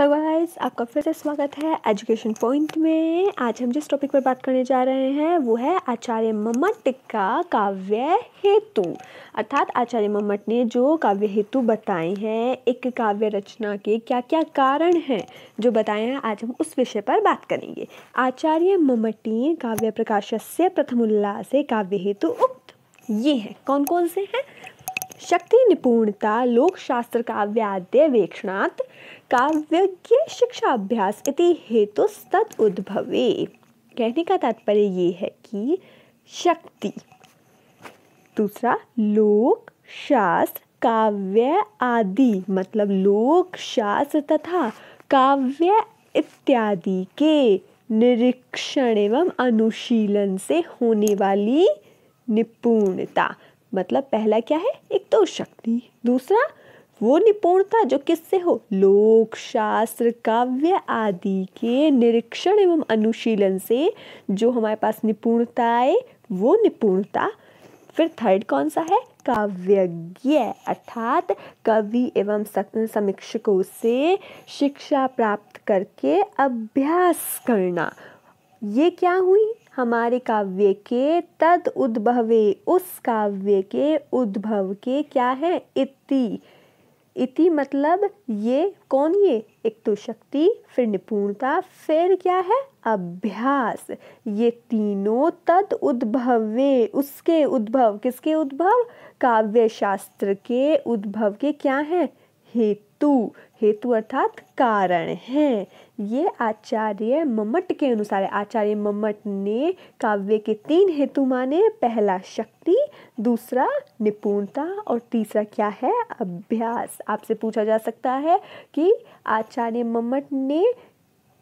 hello guys आपका फिर से स्वागत है एजुकेशन पॉइंट में आज हम जिस टॉपिक पर बात करने जा रहे हैं वो है आचार्य मम्मट का काव्य हेतु अर्थात आचार्य मम्मट ने जो काव्य हेतु बताए हैं एक काव्य रचना के क्या क्या कारण हैं जो बताए हैं आज हम उस विषय पर बात करेंगे आचार्य मम्मटी काव्य प्रकाश से प्रथम उल्लास काव्य हेतु उक्त ये हैं कौन कौन से हैं शक्ति निपुणता लोकशास्त्र काव्याद्यवेक्षणात् काव्यज्ञ अभ्यास इति हेतु हेतुस्तत् उद्भवे कहने का तात्पर्य ये है कि शक्ति दूसरा लोक शास्त्र काव्य आदि मतलब लोक शास्त्र तथा काव्य इत्यादि के निरीक्षण एवं अनुशीलन से होने वाली निपुणता मतलब पहला क्या है एक तो शक्ति दूसरा वो निपुणता जो किससे हो लोक शास्त्र काव्य आदि के निरीक्षण एवं अनुशीलन से जो हमारे पास निपुणता है वो निपुणता फिर थर्ड कौन सा है काव्यज्ञ अर्थात कवि एवं समीक्षकों से शिक्षा प्राप्त करके अभ्यास करना ये क्या हुई हमारे काव्य के तद उद्भवे उस काव्य के उद्भव के क्या है इति इति मतलब ये कौन ये एक तो शक्ति फिर निपुणता फिर क्या है अभ्यास ये तीनों तद उद्भवे उसके उद्भव किसके उद्भव काव्य शास्त्र के उद्भव के क्या है हेतु हेतु हेतु अर्थात कारण है ये आचार्य मम्मट के अनुसार है आचार्य मम्मट ने काव्य के तीन हेतु माने पहला शक्ति दूसरा निपुणता और तीसरा क्या है अभ्यास आपसे पूछा जा सकता है कि आचार्य मम्मट ने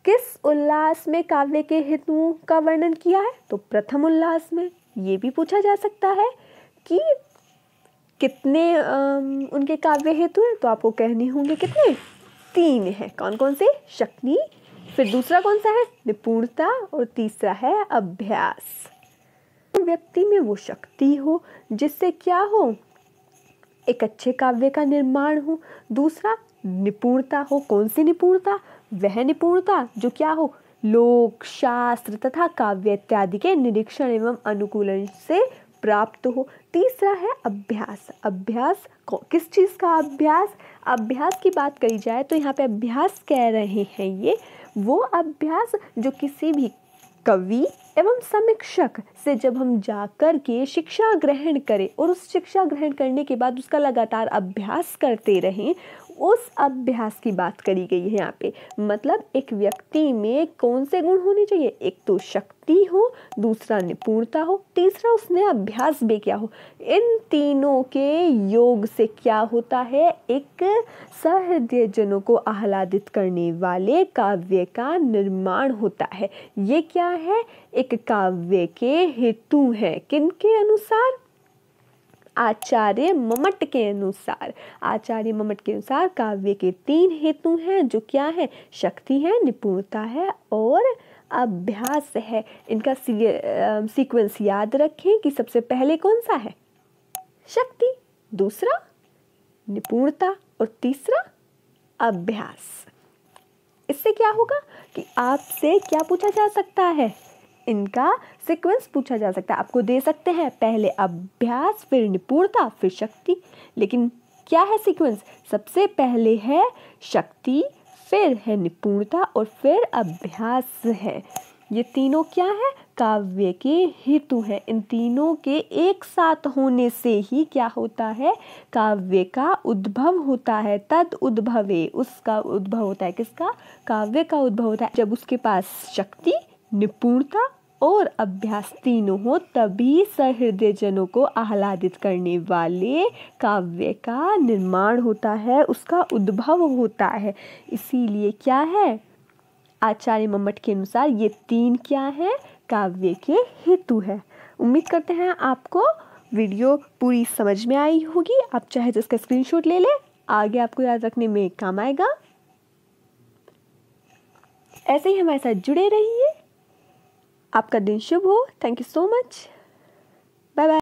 किस उल्लास में काव्य के हेतुओं का वर्णन किया है तो प्रथम उल्लास में ये भी पूछा जा सकता है कि कितने उनके काव्य हेतु हैं तो आपको कहने होंगे कितने तीन हैं कौन कौन से शक्नी फिर दूसरा कौन सा है निपुणता और तीसरा है अभ्यास व्यक्ति में वो शक्ति हो जिससे क्या हो एक अच्छे काव्य का निर्माण हो दूसरा निपुणता हो कौन सी निपुणता वह निपुणता जो क्या हो लोक शास्त्र तथा काव्य इत्यादि के निरीक्षण एवं अनुकूलन से प्राप्त हो तीसरा है अभ्यास अभ्यास किस चीज़ का अभ्यास अभ्यास की बात करी जाए तो यहाँ पे अभ्यास कह रहे हैं ये वो अभ्यास जो किसी भी कवि एवं समीक्षक से जब हम जाकर के शिक्षा ग्रहण करें और उस शिक्षा ग्रहण करने के बाद उसका लगातार अभ्यास करते रहें उस अभ्यास की बात करी गई है यहाँ पे मतलब एक व्यक्ति में कौन से गुण होने चाहिए एक तो शक्ति हो दूसरा निपुणता हो तीसरा उसने अभ्यास भी क्या हो इन तीनों के योग से क्या होता है एक सहृदय जनों को आह्लादित करने वाले काव्य का निर्माण होता है ये क्या है एक काव्य के हेतु है किन के अनुसार आचार्य ममट के अनुसार आचार्य ममट के अनुसार काव्य के तीन हेतु हैं जो क्या है शक्ति है निपुणता है और अभ्यास है इनका सीक्वेंस याद रखें कि सबसे पहले कौन सा है शक्ति दूसरा निपुणता और तीसरा अभ्यास इससे क्या होगा कि आपसे क्या पूछा जा सकता है इनका सीक्वेंस पूछा जा सकता है आपको दे सकते हैं पहले अभ्यास फिर निपुणता फिर शक्ति लेकिन क्या है सीक्वेंस सबसे पहले है शक्ति फिर है निपुणता और फिर अभ्यास है ये तीनों क्या है काव्य के हेतु हैं इन तीनों के एक साथ होने से ही क्या होता है काव्य का उद्भव होता है तद उद्भवे उसका उद्भव होता है किसका काव्य का उद्भव होता है जब उसके पास शक्ति निपुणता और अभ्यास तीनों हो तभी सहृदय जनों को आह्लादित करने वाले काव्य का निर्माण होता है उसका उद्भव होता है इसीलिए क्या है आचार्य मम्मट के अनुसार ये तीन क्या है काव्य के हेतु है उम्मीद करते हैं आपको वीडियो पूरी समझ में आई होगी आप चाहे तो इसका स्क्रीनशॉट ले लें आगे आपको याद रखने में काम आएगा ऐसे ही हमारे साथ जुड़े रहिए आपका दिन शुभ हो thank you so much bye bye